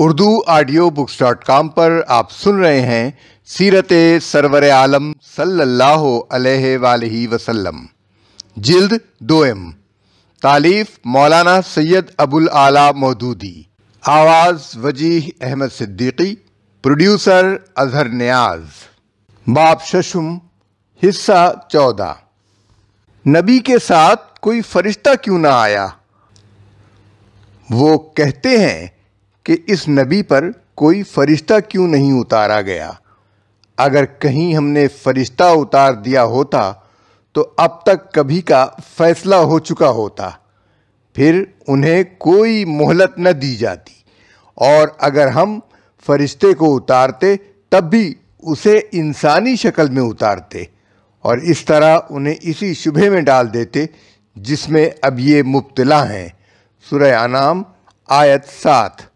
Urdu audio books dot com पर आप सुन रहे हैं सीरत सरवर आलम सल्लल्लाहु अलैहि वसल्लम जिल्द तालीफ मौलाना सैयद अबुल आला मौदूदी आवाज़ वजीह अहमद सिद्दीकी प्रोड्यूसर अजहर न्याज बाप शशुम हिस्सा चौदह नबी के साथ कोई फरिश्ता क्यों ना आया वो कहते हैं कि इस नबी पर कोई फरिश्ता क्यों नहीं उतारा गया अगर कहीं हमने फरिश्ता उतार दिया होता तो अब तक कभी का फैसला हो चुका होता फिर उन्हें कोई मोहलत न दी जाती और अगर हम फरिश्ते को उतारते तब भी उसे इंसानी शक्ल में उतारते और इस तरह उन्हें इसी शुभे में डाल देते जिसमें अब ये मुब्तला हैं सुरह आनाम आयत सात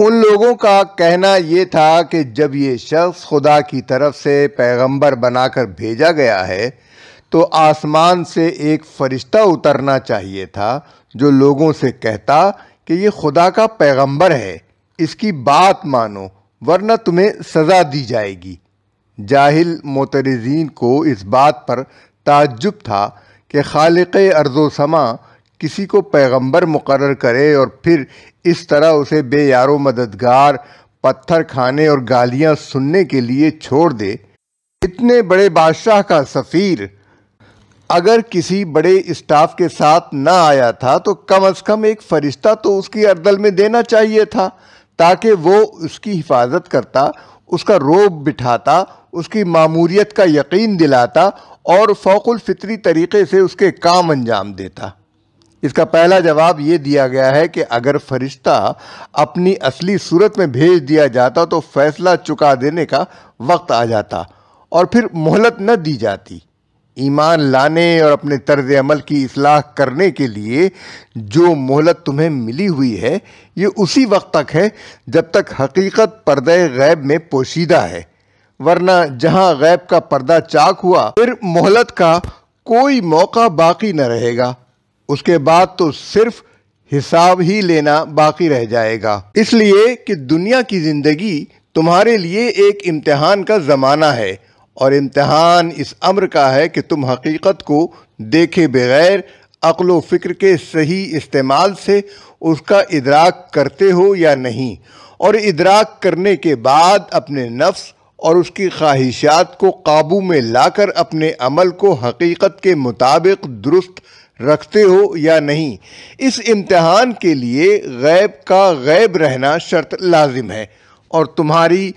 उन लोगों का कहना ये था कि जब ये शख्स खुदा की तरफ से पैगंबर बनाकर भेजा गया है तो आसमान से एक फ़रिश्ता उतरना चाहिए था जो लोगों से कहता कि ये खुदा का पैगंबर है इसकी बात मानो वरना तुम्हें सज़ा दी जाएगी जाहिल मोतरजीन को इस बात पर ताज्जुब था कि खालिक अर्ज़ो समा किसी को पैगंबर मुकर करे और फिर इस तरह उसे बेयारो मददगार पत्थर खाने और गालियां सुनने के लिए छोड़ दे इतने बड़े बादशाह का सफ़ीर अगर किसी बड़े स्टाफ के साथ ना आया था तो कम अज़ कम एक फ़रिश्ता तो उसकी अर्दल में देना चाहिए था ताकि वो उसकी हिफाजत करता उसका रोब बिठाता उसकी मामूरियत का यकीन दिलाता और फ़ौकुल फ़ितरी तरीके से उसके काम अंजाम देता इसका पहला जवाब ये दिया गया है कि अगर फरिश्ता अपनी असली सूरत में भेज दिया जाता तो फैसला चुका देने का वक्त आ जाता और फिर मोहलत न दी जाती ईमान लाने और अपने तर्ज अमल की असलाह करने के लिए जो मोहलत तुम्हें मिली हुई है ये उसी वक्त तक है जब तक हकीकत पर्दे गैब में पोशीदा है वरना जहां गैब का पर्दा चाक हुआ फिर मोहलत का कोई मौका बाकी न रहेगा उसके बाद तो सिर्फ हिसाब ही लेना बाकी रह जाएगा इसलिए कि दुनिया की ज़िंदगी तुम्हारे लिए एक इम्तहान का ज़माना है और इम्तहान इस अम्र का है कि तुम हकीकत को देखे बगैर अक्ल फ़िक्र के सही इस्तेमाल से उसका इदराक करते हो या नहीं और इदराक करने के बाद अपने नफ्स और उसकी ख्वाहिशात को काबू में लाकर अपने अमल को हकीकत के मुताबिक दुरुस्त रखते हो या नहीं इस इम्तहान के लिए गैब का गैब रहना शर्त लाजिम है और तुम्हारी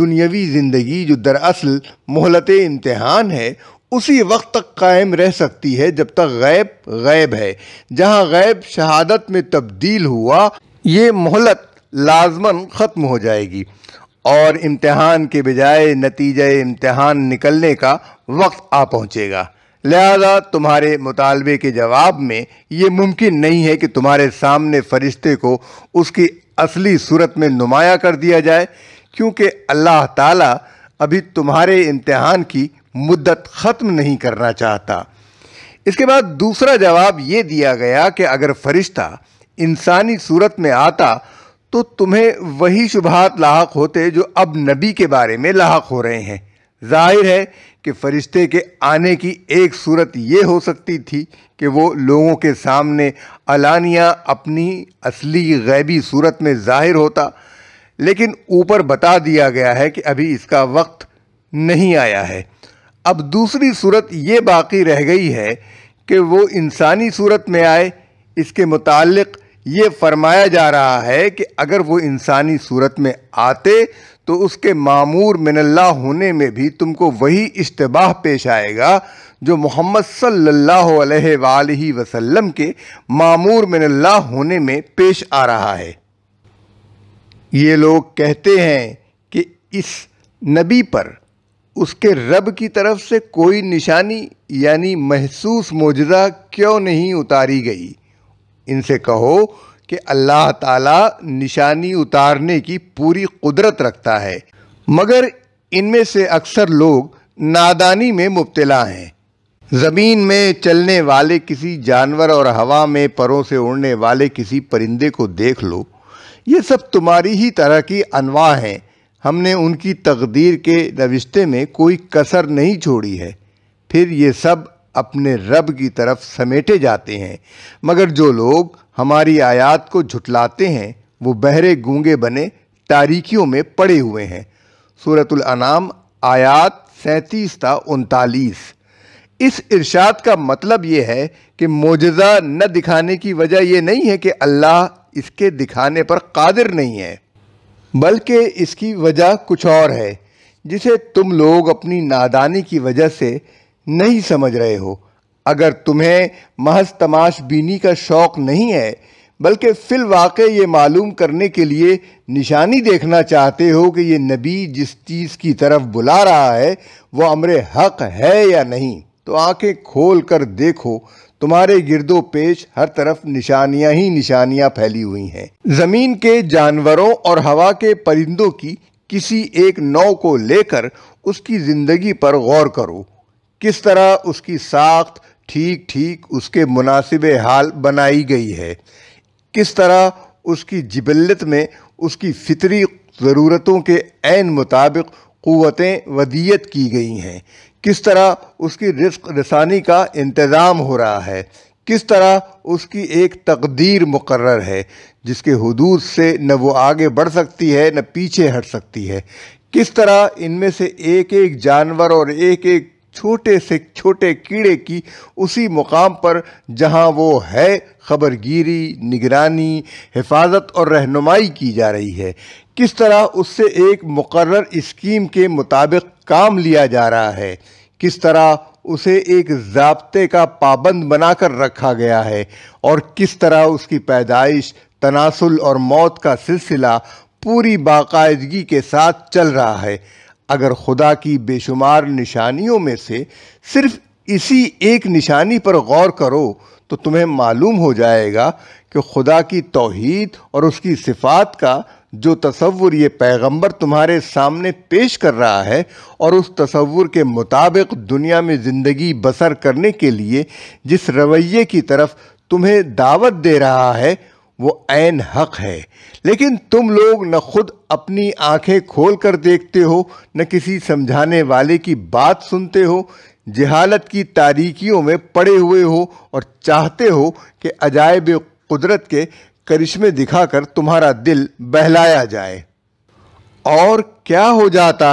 दुनियावी ज़िंदगी जो दरअसल मोहलत इम्तहान है उसी वक्त तक कायम रह सकती है जब तक गैब गैब है जहाँ गैब शहादत में तब्दील हुआ ये मोहलत लाजमन ख़त्म हो जाएगी और इम्तहान के बजाय नतीजे इम्तहान निकलने का वक्त आ पहुँचेगा लिहाजा तुम्हारे मुतालबे के जवाब में ये मुमकिन नहीं है कि तुम्हारे सामने फरिश्ते को उसकी असली सूरत में नुमाया कर दिया जाए क्योंकि अल्लाह ताला अभी तुम्हारे इम्तहान की मुद्दत ख़त्म नहीं करना चाहता इसके बाद दूसरा जवाब ये दिया गया कि अगर फरिश्ता इंसानी सूरत में आता तो तुम्हें वही शुबहत लाक होते जो अब नबी के बारे में लाक हो रहे हैं जाहिर है कि फरिश्ते के आने की एक सूरत ये हो सकती थी कि वो लोगों के सामने अलानिया अपनी असली गैबी सूरत में ज़ाहिर होता लेकिन ऊपर बता दिया गया है कि अभी इसका वक्त नहीं आया है अब दूसरी सूरत ये बाकी रह गई है कि वो इंसानी सूरत में आए इसके मुतालिक ये फरमाया जा रहा है कि अगर वो इंसानी सूरत में आते तो उसके मामूर मिनल्ला होने में भी तुमको वही इश्तबाह पेश आएगा जो मोहम्मद सल्लल्लाहु अलैहि वसल्लम के मामूर मिनल्ला होने में पेश आ रहा है ये लोग कहते हैं कि इस नबी पर उसके रब की तरफ से कोई निशानी यानी महसूस मौजदा क्यों नहीं उतारी गई इनसे कहो कि अल्लाह ताला निशानी उतारने की पूरी कुदरत रखता है मगर इनमें से अक्सर लोग नादानी में मुबतला हैं ज़मीन में चलने वाले किसी जानवर और हवा में परों से उड़ने वाले किसी परिंदे को देख लो ये सब तुम्हारी ही तरह की अनवा हैं हमने उनकी तकदीर के रविश्ते में कोई कसर नहीं छोड़ी है फिर ये सब अपने रब की तरफ समेटे जाते हैं मगर जो लोग हमारी आयात को झुटलाते हैं वो बहरे गूंगे बने तारीखियों में पड़े हुए हैं सूरतुल अनाम आयात सैंतीस था उनतालीस इस इरशाद का मतलब ये है कि मोजज़ा न दिखाने की वजह यह नहीं है कि अल्लाह इसके दिखाने पर कादिर नहीं है बल्कि इसकी वजह कुछ और है जिसे तुम लोग अपनी नादानी की वजह से नहीं समझ रहे हो अगर तुम्हें महज तमाश बीनी का शौक़ नहीं है बल्कि फिल वाक़ ये मालूम करने के लिए निशानी देखना चाहते हो कि ये नबी जिस चीज़ की तरफ बुला रहा है वो अमर हक है या नहीं तो आंखें खोल कर देखो तुम्हारे गिरदो पेश हर तरफ निशानियां ही निशानियां फैली हुई हैं ज़मीन के जानवरों और हवा के परिंदों की किसी एक नौ को लेकर उसकी ज़िंदगी पर गौर करो किस तरह उसकी साख्त ठीक ठीक उसके मुनासिब हाल बनाई गई है किस तरह उसकी जबलत में उसकी फितरी ज़रूरतों के ऐन मुताबिक क़वतें वदियत की गई हैं किस तरह उसकी रिस्क रसानी का इंतज़ाम हो रहा है किस तरह उसकी एक तकदीर मुकर है जिसके हदूद से न वो आगे बढ़ सकती है न पीछे हट सकती है किस तरह इनमें से एक एक जानवर और एक एक छोटे से छोटे कीड़े की उसी मुकाम पर जहां वो है खबरगिरी निगरानी हिफाजत और रहनुमाई की जा रही है किस तरह उससे एक मुकर स्कीम के मुताबिक काम लिया जा रहा है किस तरह उसे एक जबते का पाबंद बनाकर रखा गया है और किस तरह उसकी पैदाइश तनासुल और मौत का सिलसिला पूरी बाकायदगी के साथ चल रहा है अगर खुदा की बेशुमार निशानियों में से सिर्फ इसी एक निशानी पर गौर करो तो तुम्हें मालूम हो जाएगा कि खुदा की तोहद और उसकी सिफात का जो तस्वुर ये पैगंबर तुम्हारे सामने पेश कर रहा है और उस तस्वुर के मुताबिक दुनिया में ज़िंदगी बसर करने के लिए जिस रवैये की तरफ तुम्हें दावत दे रहा है वो ऐन हक है लेकिन तुम लोग न खुद अपनी आंखें खोल कर देखते हो न किसी समझाने वाले की बात सुनते हो जहालत की तारीकियों में पड़े हुए हो और चाहते हो कि अजायब कुदरत के करिश्मे दिखाकर तुम्हारा दिल बहलाया जाए और क्या हो जाता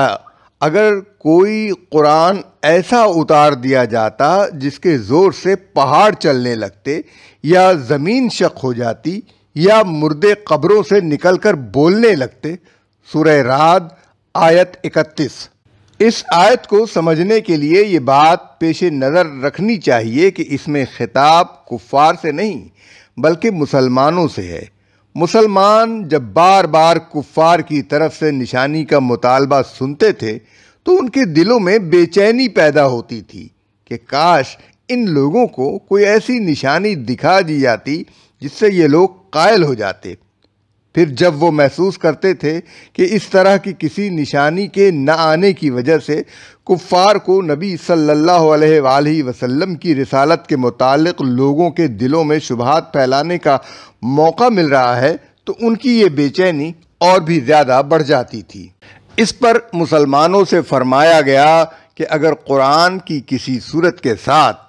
अगर कोई कुरान ऐसा उतार दिया जाता जिसके ज़ोर से पहाड़ चलने लगते या ज़मीन शक हो जाती या मुर्दे कब्रों से निकलकर बोलने लगते सूर्य रात आयत 31 इस आयत को समझने के लिए ये बात पेश नज़र रखनी चाहिए कि इसमें खिताब कुफ़ार से नहीं बल्कि मुसलमानों से है मुसलमान जब बार बार कुफ़ार की तरफ से निशानी का मुतालबा सुनते थे तो उनके दिलों में बेचैनी पैदा होती थी कि काश इन लोगों को कोई ऐसी निशानी दिखा दी जाती जिससे ये लोग कायल हो जाते फिर जब वो महसूस करते थे कि इस तरह की किसी निशानी के न आने की वजह से कुफ़ार को नबी सल्लल्लाहु अलैहि वसल्लम की रिसालत के मुतालिक लोगों के दिलों में शुभात फैलाने का मौका मिल रहा है तो उनकी ये बेचैनी और भी ज़्यादा बढ़ जाती थी इस पर मुसलमानों से फरमाया गया कि अगर कुरान की किसी सूरत के साथ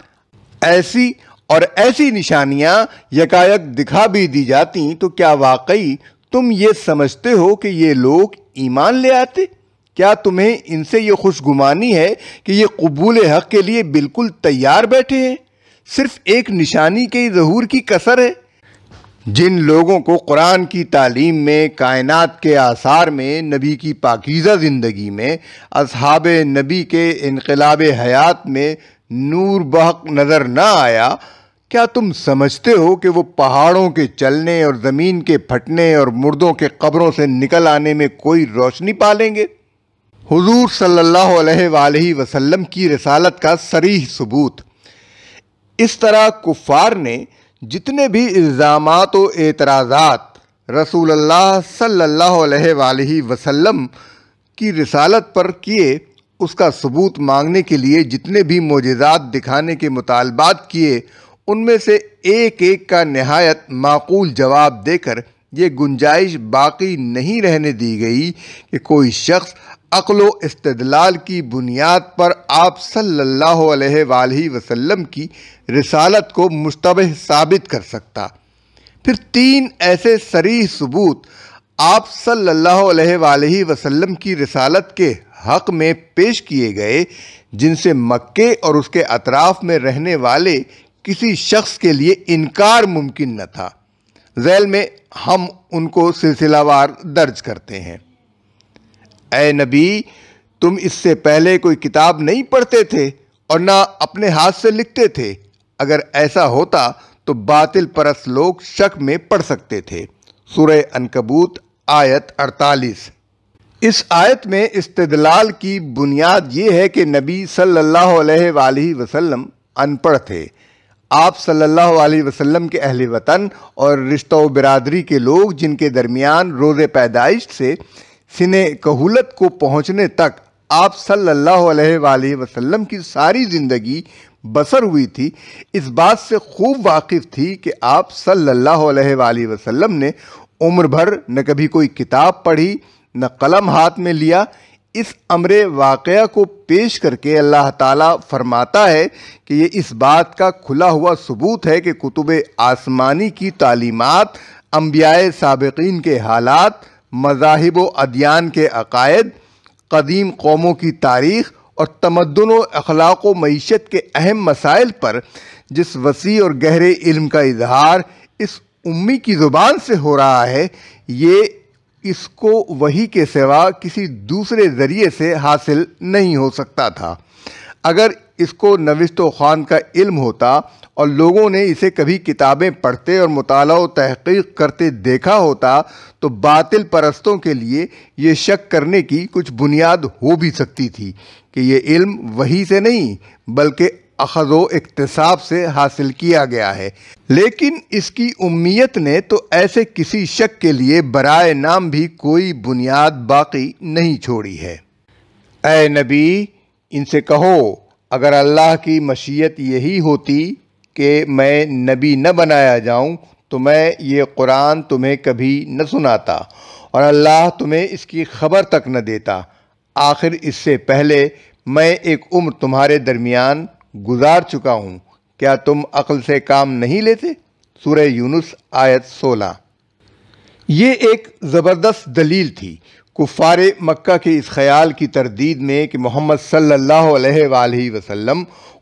ऐसी और ऐसी निशानियां यकायक दिखा भी दी जाती तो क्या वाकई तुम ये समझते हो कि ये लोग ईमान ले आते क्या तुम्हें इनसे ये खुशगुमानी है कि ये कबूल हक़ के लिए बिल्कुल तैयार बैठे हैं सिर्फ एक निशानी के जहूर की कसर है जिन लोगों को कुरान की तालीम में कायनात के आसार में नबी की पाकिज़ा ज़िंदगी में अहाब नबी के इनकलाब हयात में नूर बहक नज़र ना आया क्या तुम समझते हो कि वो पहाड़ों के चलने और ज़मीन के फटने और मुर्दों के कब्रों से निकल आने में कोई रोशनी पालेंगे हुजूर सल्लल्लाहु अलैहि वसल्लम की रसालत का सरीह सबूत इस तरह कुफार ने जितने भी इल्ज़ाम व एतराज़ात रसूल सल्लल्लाहु अलैहि वसल्लम की रसालत पर किए उसका सबूत मांगने के लिए जितने भी मोजात दिखाने के मुतालबात किए उनमें से एक एक का नहायत माकूल जवाब देकर ये गुंजाइश बाकी नहीं रहने दी गई कि कोई शख्स अकल इस्तदलाल की बुनियाद पर आप सल्ला अलैहि की रसालत को मुशतबह साबित कर सकता फिर तीन ऐसे सरी सबूत आप सल्ला अलैहि की रसालत के हक में पेश किए गए जिनसे मक्के और उसके अतराफ में रहने वाले किसी शख्स के लिए इनकार मुमकिन न था जैल में हम उनको सिलसिलावार दर्ज करते हैं ए नबी तुम इससे पहले कोई किताब नहीं पढ़ते थे और ना अपने हाथ से लिखते थे अगर ऐसा होता तो बातिल परस लोग शक में पढ़ सकते थे सूर्य अनकबूत आयत 48 इस आयत में इस्तदलाल की बुनियाद ये है कि नबी सल्लल्लाहु अलैहि वसल्लम अनपढ़ थे आप सल्लल्लाहु अलैहि वसल्लम के अहल वतन और रिश्तों बिरादरी के लोग जिनके दरमियान रोज़ पैदाइश से सिने कहूलत को पहुँचने तक आप सल्लल्लाहु अलैहि वसल्लम की सारी ज़िंदगी बसर हुई थी इस बात से खूब वाकिफ़ थी कि आप सल्लल्लाहु अलैहि वसल्लम ने उम्र भर न कभी कोई किताब पढ़ी न कलम हाथ में लिया इस अमर वाक़ को पेश करके अल्लाह ताला फरमाता है कि ये इस बात का खुला हुआ सबूत है कि कुतुब आसमानी की तालीमत अम्बियाए सबकिन के हालात मजाहब अदियान के अकायद कदीम कौमों की तारीख़ और तमदन अखलाक मीशत के अहम मसाइल पर जिस वसी और गहरे इल्म का इजहार इस उम्मी की ज़ुबान से हो रहा है ये इसको वही के सिवा किसी दूसरे ज़रिए से हासिल नहीं हो सकता था अगर इसको नविस्तो खान का इल्म होता और लोगों ने इसे कभी किताबें पढ़ते और मताल तहकीक करते देखा होता तो बातिल परस्तों के लिए ये शक करने की कुछ बुनियाद हो भी सकती थी कि ये इल्म वही से नहीं बल्कि अखज़ इकतसाब से हासिल किया गया है लेकिन इसकी उम्मीद ने तो ऐसे किसी शक के लिए बरए नाम भी कोई बुनियाद बाकी नहीं छोड़ी है ए नबी इनसे कहो अगर अल्लाह की मशीयत यही होती कि मैं नबी न बनाया जाऊं तो मैं ये कुरान तुम्हें कभी न सुनाता और अल्लाह तुम्हें इसकी खबर तक न देता आखिर इससे पहले मैं एक उम्र तुम्हारे दरमियान गुजार चुका हूँ क्या तुम अकल से काम नहीं लेते सूर्य यूनुस आयत 16 ये एक ज़बरदस्त दलील थी कुफार मक्का के इस ख्याल की तरदीद में कि मोहम्मद सल्ला अलैहि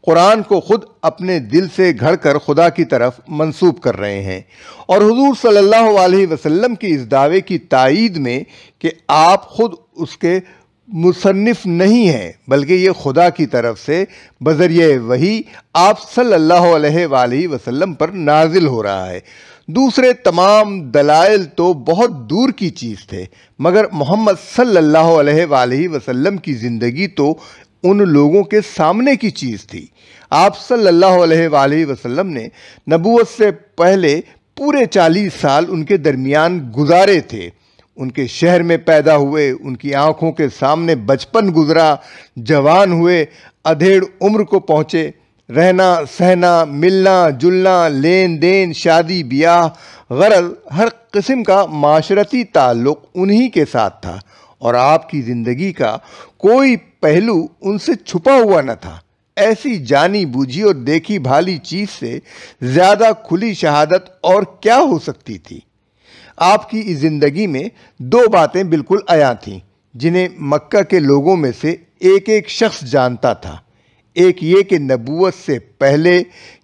कुरान को ख़ुद अपने दिल से घड़ कर खुदा की तरफ मंसूब कर रहे हैं और हुजूर सल्लल्लाहु अलैहि वसल्लम के इस दावे की तइद में कि आप ख़ुद उसके मुसन्फ़ नहीं है बल्कि ये खुदा की तरफ से बज़रिए वही आप सल्ला अलैहि पर नाजिल हो रहा है दूसरे तमाम दलाइल तो बहुत दूर की चीज़ थे मगर मोहम्मद सल्ला अलैहि की ज़िंदगी तो उन लोगों के सामने की चीज़ थी आप सल्ला अलैहि ने नबूत से पहले पूरे चालीस साल उनके दरमियान गुजारे थे उनके शहर में पैदा हुए उनकी आंखों के सामने बचपन गुजरा जवान हुए अधेड़ उम्र को पहुँचे रहना सहना मिलना जुलना लेन देन शादी ब्याह गरल हर किस्म का माशरती ताल्लुक उन्हीं के साथ था और आपकी ज़िंदगी का कोई पहलू उनसे छुपा हुआ न था ऐसी जानी बूझी और देखी भाली चीज़ से ज़्यादा खुली शहादत और क्या हो सकती थी आपकी इस ज़िंदगी में दो बातें बिल्कुल अया थीं जिन्हें मक्का के लोगों में से एक एक शख्स जानता था एक ये कि नबूत से पहले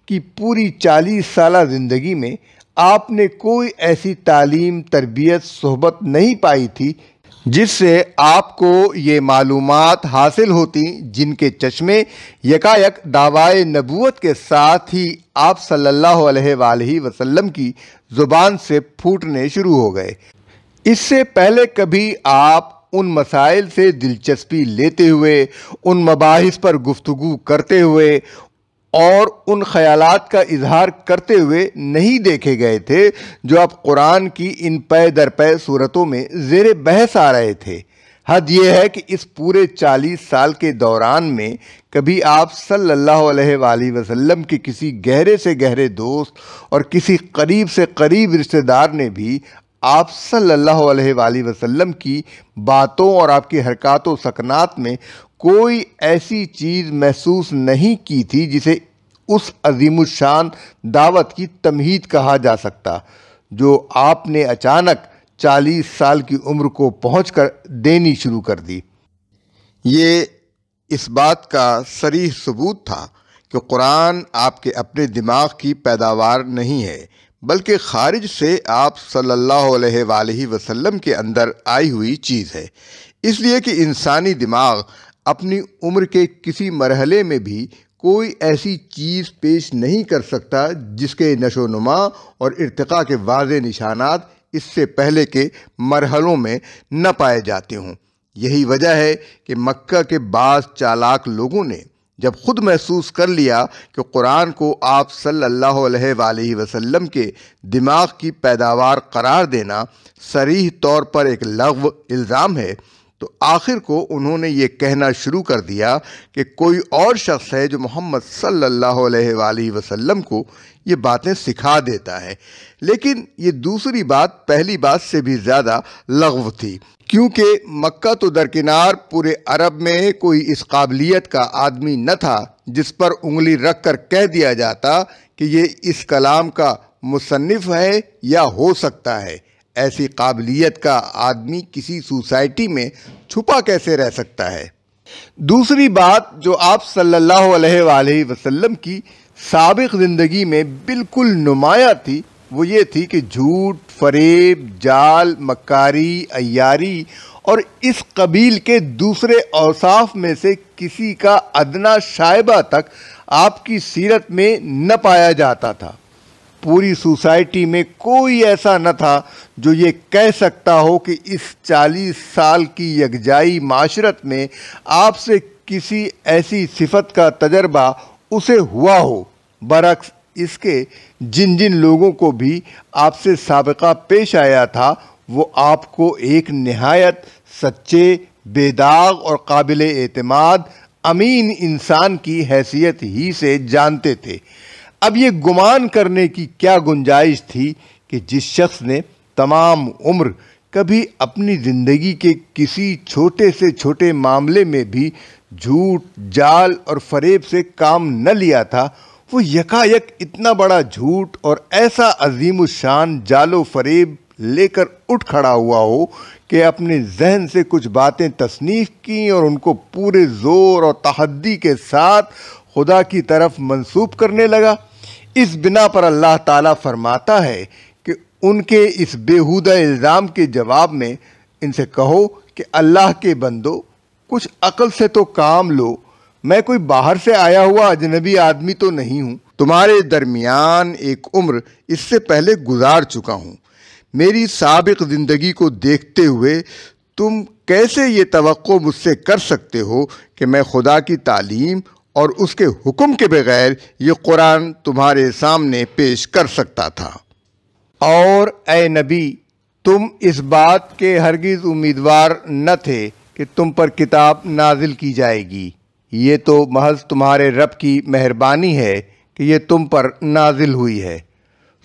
कि पूरी चालीस साल ज़िंदगी में आपने कोई ऐसी तालीम तरबियत सहबत नहीं पाई थी जिससे आपको ये मालूम हासिल होती जिनके चश्मे यकायक दावाए नबूत के साथ ही आप सल्लल्लाहु अलैहि वसल्लम की ज़ुबान से फूटने शुरू हो गए इससे पहले कभी आप उन मसाइल से दिलचस्पी लेते हुए उन मबाहिस पर गुफ्तु करते हुए और उन ख्यालात का इजहार करते हुए नहीं देखे गए थे जो अब कुरान की इन पै दर पै सूरतों में जेर बहस आ रहे थे हद यह है कि इस पूरे चालीस साल के दौरान में कभी आप सल्लल्लाहु अलैहि वसल्लम के किसी गहरे से गहरे दोस्त और किसी करीब से करीब रिश्तेदार ने भी आप सल्लल्लाहु अलैहि वसल्लम की बातों और आपकी हरकत सकनात में कोई ऐसी चीज़ महसूस नहीं की थी जिसे उस अजीमुशान दावत की तमहीद कहा जा सकता जो आपने अचानक चालीस साल की उम्र को पहुँच कर देनी शुरू कर दी ये इस बात का सरीह सबूत था कि कुरान आपके अपने दिमाग की पैदावार नहीं है बल्कि ख़ारिज से आप सल्लल्लाहु अलैहि वसल्लम के अंदर आई हुई चीज़ है इसलिए कि इंसानी दिमाग अपनी उम्र के किसी मरहले में भी कोई ऐसी चीज़ पेश नहीं कर सकता जिसके नशोनुमा और इरतका के वाज निशानात इससे पहले के मरहलों में न पाए जाते हों यही वजह है कि मक्का के बाद चालाक लोगों ने जब खुद महसूस कर लिया कि कुरान को आप सल्लल्लाहु अलैहि वसलम के दिमाग की पैदावार करार देना सरीह तौर पर एक लघव इल्ज़ाम है तो आखिर को उन्होंने ये कहना शुरू कर दिया कि कोई और शख्स है जो मोहम्मद सल्ला वसलम को ये बातें सिखा देता है लेकिन ये दूसरी बात पहली बात से भी ज़्यादा लगव थी क्योंकि मक्का तो दरकिनार पूरे अरब में कोई इस काबिलियत का आदमी न था जिस पर उंगली रख कर कह दिया जाता कि ये इस कलाम का मुसनफ़ है या हो सकता है ऐसी काबिलियत का आदमी किसी सोसाइटी में छुपा कैसे रह सकता है दूसरी बात जो आप सल्लल्लाहु अलैहि वसल्लम की सबक ज़िंदगी में बिल्कुल नुमाया थी वो ये थी कि झूठ फरेब जाल मकारी अयारी और इस कबील के दूसरे औसाफ में से किसी का अदना शायबा तक आपकी सीरत में न पाया जाता था पूरी सोसाइटी में कोई ऐसा न था जो ये कह सकता हो कि इस 40 साल की यकजाई माशरत में आपसे किसी ऐसी सिफत का तजर्बा उसे हुआ हो बरक्स इसके जिन जिन लोगों को भी आपसे सबका पेश आया था वो आपको एक नहायत सच्चे बेदाग और काबिल अतमाद अमीन इंसान की हैसियत ही से जानते थे अब ये गुमान करने की क्या गुंजाइश थी कि जिस शख्स ने तमाम उम्र कभी अपनी ज़िंदगी के किसी छोटे से छोटे मामले में भी झूठ जाल और फरेब से काम न लिया था वो यकायक इतना बड़ा झूठ और ऐसा अजीम शान जालो फरेब लेकर उठ खड़ा हुआ हो कि अपने जहन से कुछ बातें तसनीफ़ की और उनको पूरे ज़ोर और तहदी के साथ खुदा की तरफ मंसूब करने लगा इस बिना पर अल्लाह ताला फरमाता है कि उनके इस बेहुदा इल्ज़ाम के जवाब में इनसे कहो कि अल्लाह के बंदो कुछ अकल से तो काम लो मैं कोई बाहर से आया हुआ अजनबी आदमी तो नहीं हूँ तुम्हारे दरमियान एक उम्र इससे पहले गुजार चुका हूँ मेरी सबक ज़िंदगी को देखते हुए तुम कैसे ये तो मुझसे कर सकते हो कि मैं खुदा की तालीम और उसके हुक्म के बगैर ये कुरान तुम्हारे सामने पेश कर सकता था और ए नबी तुम इस बात के हरगिज़ उम्मीदवार न थे कि तुम पर किताब नाजिल की जाएगी ये तो महज तुम्हारे रब की मेहरबानी है कि यह तुम पर नाजिल हुई है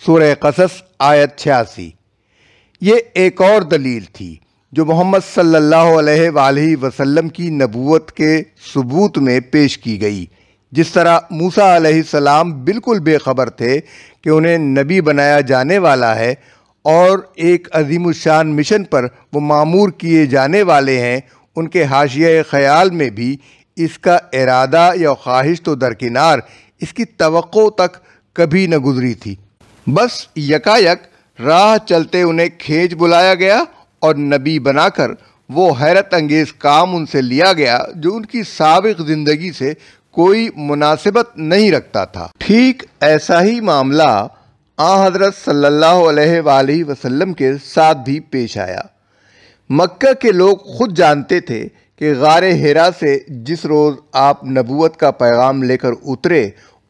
सूर्य कसस आयत छियासी ये एक और दलील थी जो मोहम्मद सल्ला अलैहि वसल्लम की नबूत के सबूत में पेश की गई जिस तरह मूसा सलाम बिल्कुल बेखबर थे कि उन्हें नबी बनाया जाने वाला है और एक अजीम शान मिशन पर वो मामूर किए जाने वाले हैं उनके हाशिया ख्याल में भी इसका इरादा या ख्वाहिश तो दरकिनार इसकी तो तक कभी न गुजरी थी बस यकायक राह चलते उन्हें खेज बुलाया गया और नबी बनाकर वो हैरत अंगेज काम उनसे लिया गया जो उनकी सबक ज़िंदगी से कोई मुनासिबत नहीं रखता था ठीक ऐसा ही मामला आ हज़रत सल्ला वसलम के साथ भी पेश आया मक्का के लोग खुद जानते थे कि गार हेरा से जिस रोज़ आप नबूत का पैगाम लेकर उतरे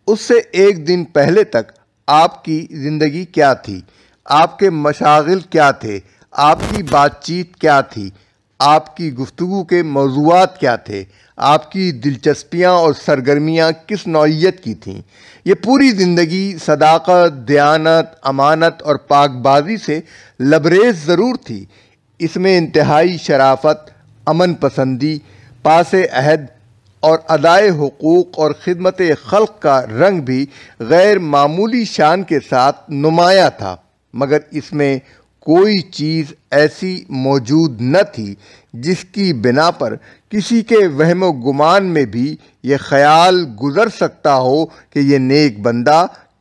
उससे एक दिन पहले तक आपकी ज़िंदगी क्या थी आपके मशागिल क्या थे आपकी बातचीत क्या थी आपकी गुफ्तु के मौजूद क्या थे आपकी दिलचस्पियाँ और सरगर्मियाँ किस नौीयत की थीं ये पूरी ज़िंदगी सदाकत दयानत अमानत और पाकबाजी से लबरेज ज़रूर थी इसमें इंतहाई शराफत अमन पसंदी पास अहद और अदाए हकूक़ और ख़दमत खल्क का रंग भी गैर मामूली शान के साथ नुमाया था मगर इसमें कोई चीज़ ऐसी मौजूद न थी जिसकी बिना पर किसी के वहम गुमान में भी ये ख्याल गुज़र सकता हो कि ये नेक बंदा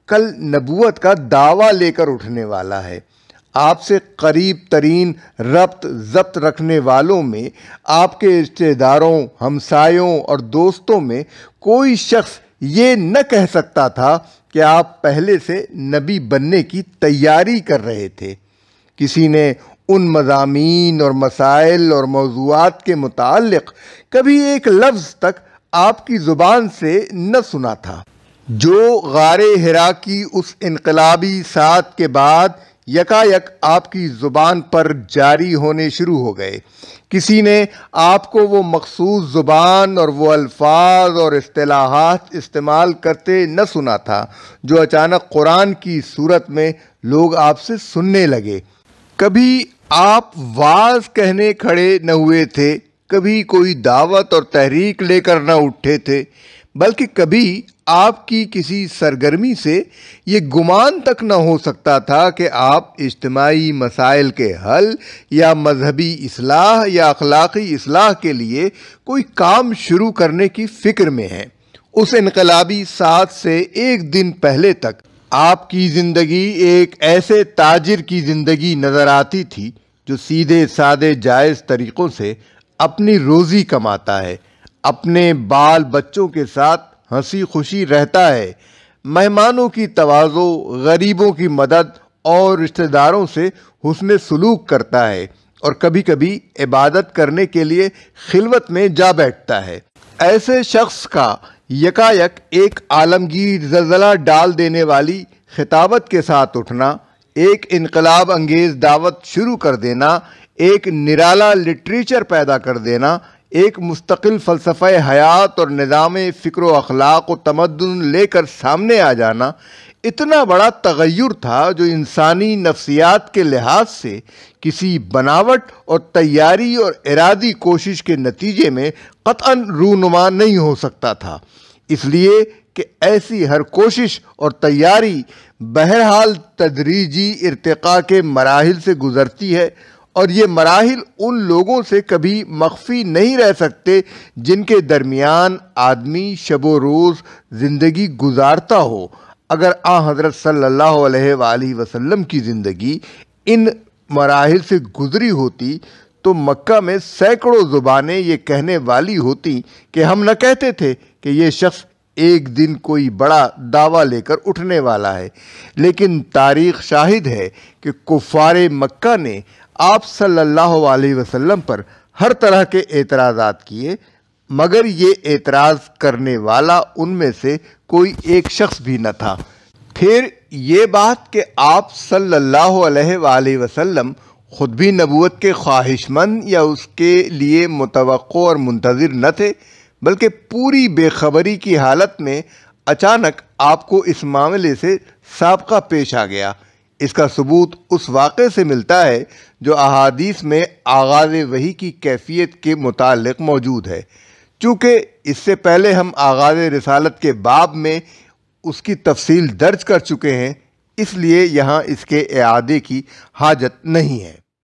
कल नबूत का दावा लेकर उठने वाला है आपसे करीब तरीन रब्त जब्त रखने वालों में आपके रिश्तेदारों हमसायों और दोस्तों में कोई शख्स ये न कह सकता था कि आप पहले से नबी बनने की तैयारी कर रहे थे किसी ने उन मजामी और मसाइल और मौजूद के मुतक कभी एक लफ्ज़ तक आपकी ज़ुबान से न सुना था जो गार हरा की उस इनकलाबी सात के बाद यकायक आपकी ज़ुबान पर जारी होने शुरू हो गए किसी ने आपको वो मखसूस ज़ुबान और वो अल्फाज और अतलाहत इस्तेमाल करते न सुना था जो अचानक कुरान की सूरत में लोग आपसे सुनने लगे कभी आप वाज कहने खड़े न हुए थे कभी कोई दावत और तहरीक लेकर न उठे थे बल्कि कभी आपकी किसी सरगर्मी से ये गुमान तक न हो सकता था कि आप इज्तमाही मसाइल के हल या मजहबी असलाह या अखलाक़ी असलाह के लिए कोई काम शुरू करने की फ़िक्र में हैं उस इनकलाबी साथ से एक दिन पहले तक आपकी ज़िंदगी एक ऐसे ताजिर की ज़िंदगी नज़र आती थी जो सीधे सादे जायज़ तरीक़ों से अपनी रोज़ी कमाता है अपने बाल बच्चों के साथ हंसी खुशी रहता है मेहमानों की तोज़ो गरीबों की मदद और रिश्तेदारों से हुसन सलूक करता है और कभी कभी इबादत करने के लिए खिलवत में जा बैठता है ऐसे शख्स का यकायक एक आलमगीर जलजला डाल देने वाली खिताबत के साथ उठना एक इनकलाब अंगेज़ दावत शुरू कर देना एक निराला लिटरेचर पैदा कर देना एक मुस्तकिल फ़लसफ़ हयात और निज़ाम फ़िक्र अखलाक व तमदन लेकर सामने आ जाना इतना बड़ा तगैर था जो इंसानी नफ्सियात के लिहाज से किसी बनावट और तैयारी और इरादी कोशिश के नतीजे में कतन रूनुमा नहीं हो सकता था इसलिए कि ऐसी हर कोशिश और तैयारी बहरहाल तदरीजी इरतका के मराहल से गुज़रती है और ये मराहल उन लोगों से कभी मख्फी नहीं रह सकते जिनके दरमियान आदमी शब रोज़ ज़िंदगी गुजारता हो अगर आ हज़रत सल्ला अलैहि की ज़िंदगी इन मराहल से गुज़री होती तो मक्का में सैकड़ों ज़ुबानें ये कहने वाली होती कि हम न कहते थे कि ये शख्स एक दिन कोई बड़ा दावा लेकर उठने वाला है लेकिन तारीख शाहिद है कि कुफार मक्का ने आप सल्ला वसम पर हर तरह के एतराज़ात किए मगर ये एतराज़ करने वाला उनमें से कोई एक शख्स भी न था फिर ये बात कि आप सल्लल्लाहु अलैहि वसल्लम ख़ुद भी नबूत के ख्वाहिशमंद या उसके लिए मुतव और मंतज़र न थे बल्कि पूरी बेखबरी की हालत में अचानक आपको इस मामले से सबका पेश आ गया इसका सबूत उस वाक़े से मिलता है जो अहादीस में आगाज़ वही की कैफियत के मुतालिक मौजूद है चूँकि इससे पहले हम आगाज़ रसालत के बाब में उसकी तफसील दर्ज कर चुके हैं इसलिए यहाँ इसके अदे की हाजत नहीं है